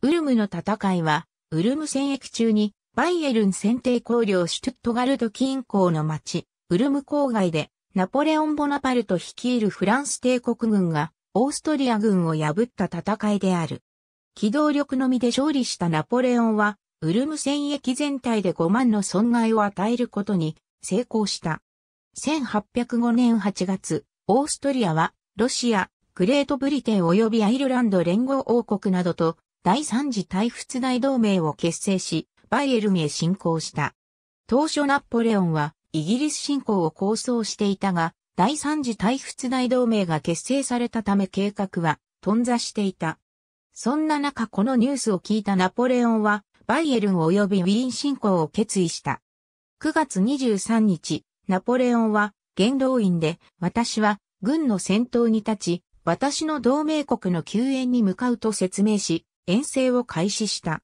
ウルムの戦いは、ウルム戦役中に、バイエルン選定公領シュトゥットガルト近郊の町、ウルム郊外で、ナポレオン・ボナパルト率いるフランス帝国軍が、オーストリア軍を破った戦いである。機動力のみで勝利したナポレオンは、ウルム戦役全体で5万の損害を与えることに成功した。1805年8月、オーストリアは、ロシア、グレートブリテン及びアイルランド連合王国などと第三次大仏大同盟を結成し、バイエルンへ侵攻した。当初ナポレオンはイギリス侵攻を構想していたが、第三次大仏大同盟が結成されたため計画は頓挫していた。そんな中このニュースを聞いたナポレオンは、バイエルン及びウィーン侵攻を決意した。9月23日、ナポレオンは、元老院で、私は、軍の先頭に立ち、私の同盟国の救援に向かうと説明し、遠征を開始した。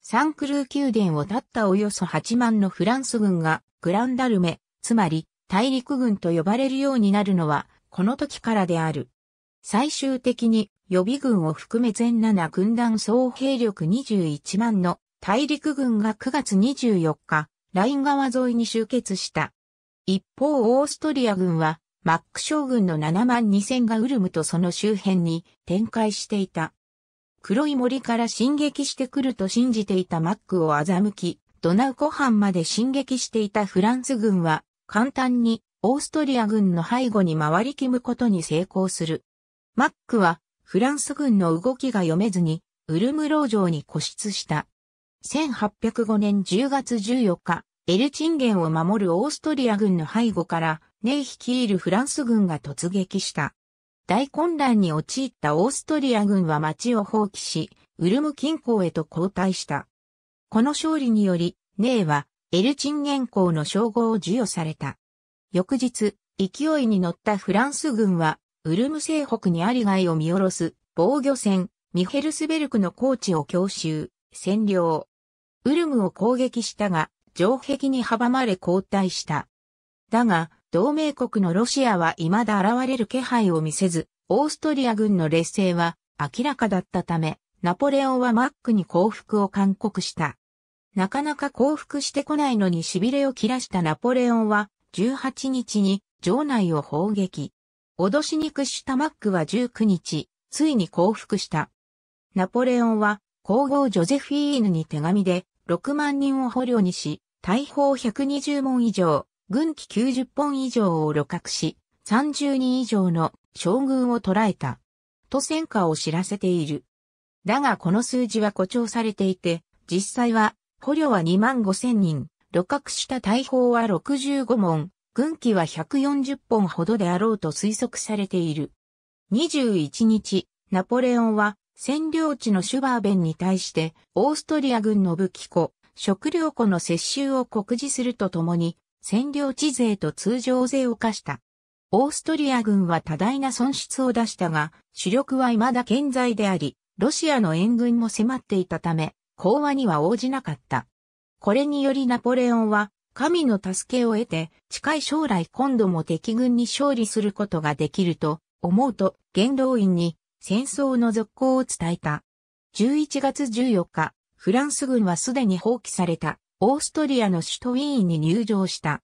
サンクルー宮殿を立ったおよそ8万のフランス軍がグランダルメ、つまり大陸軍と呼ばれるようになるのはこの時からである。最終的に予備軍を含め全7軍団総兵力21万の大陸軍が9月24日、ライン川沿いに集結した。一方オーストリア軍はマック将軍の7万2000がウルムとその周辺に展開していた。黒い森から進撃してくると信じていたマックを欺き、ドナウ湖畔まで進撃していたフランス軍は、簡単にオーストリア軍の背後に回りきむことに成功する。マックは、フランス軍の動きが読めずに、ウルム牢城に固執した。1805年10月14日、エルチンゲンを守るオーストリア軍の背後から、ネイ率いるフランス軍が突撃した。大混乱に陥ったオーストリア軍は町を放棄し、ウルム近郊へと後退した。この勝利により、ネーはエルチン原稿の称号を授与された。翌日、勢いに乗ったフランス軍は、ウルム西北にアリガイを見下ろす防御船、ミヘルスベルクの高地を強襲、占領。ウルムを攻撃したが、城壁に阻まれ後退した。だが、同盟国のロシアは未だ現れる気配を見せず、オーストリア軍の劣勢は明らかだったため、ナポレオンはマックに降伏を勧告した。なかなか降伏してこないのに痺れを切らしたナポレオンは、18日に城内を砲撃。脅しに屈したマックは19日、ついに降伏した。ナポレオンは、皇后ジョゼフィーヌに手紙で、6万人を捕虜にし、大砲120門以上、軍機90本以上を旅客し、30人以上の将軍を捕らえた。と戦果を知らせている。だがこの数字は誇張されていて、実際は、捕虜は2万5千人、旅客した大砲は65門、軍機は140本ほどであろうと推測されている。21日、ナポレオンは占領地のシュバーベンに対して、オーストリア軍の武器庫、食料庫の接収を告示するとともに、占領地税と通常税を課した。オーストリア軍は多大な損失を出したが、主力は未だ健在であり、ロシアの援軍も迫っていたため、講和には応じなかった。これによりナポレオンは、神の助けを得て、近い将来今度も敵軍に勝利することができると思うと、元老院に戦争の続行を伝えた。11月14日、フランス軍はすでに放棄されたオーストリアの首都ウィーンに入場した。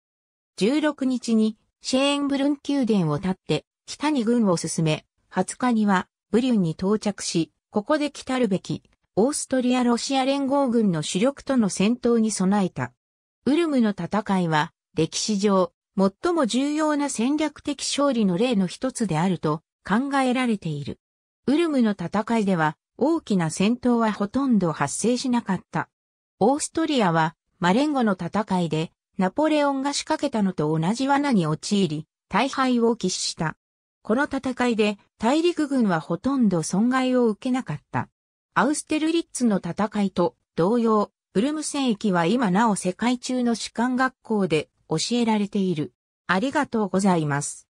16日にシェーンブルン宮殿を立って北に軍を進め、20日にはブリュンに到着し、ここで来たるべきオーストリア・ロシア連合軍の主力との戦闘に備えた。ウルムの戦いは歴史上最も重要な戦略的勝利の例の一つであると考えられている。ウルムの戦いでは大きな戦闘はほとんど発生しなかった。オーストリアはマレンゴの戦いで、ナポレオンが仕掛けたのと同じ罠に陥り、大敗を喫した。この戦いで、大陸軍はほとんど損害を受けなかった。アウステルリッツの戦いと同様、ウルム戦役は今なお世界中の士官学校で教えられている。ありがとうございます。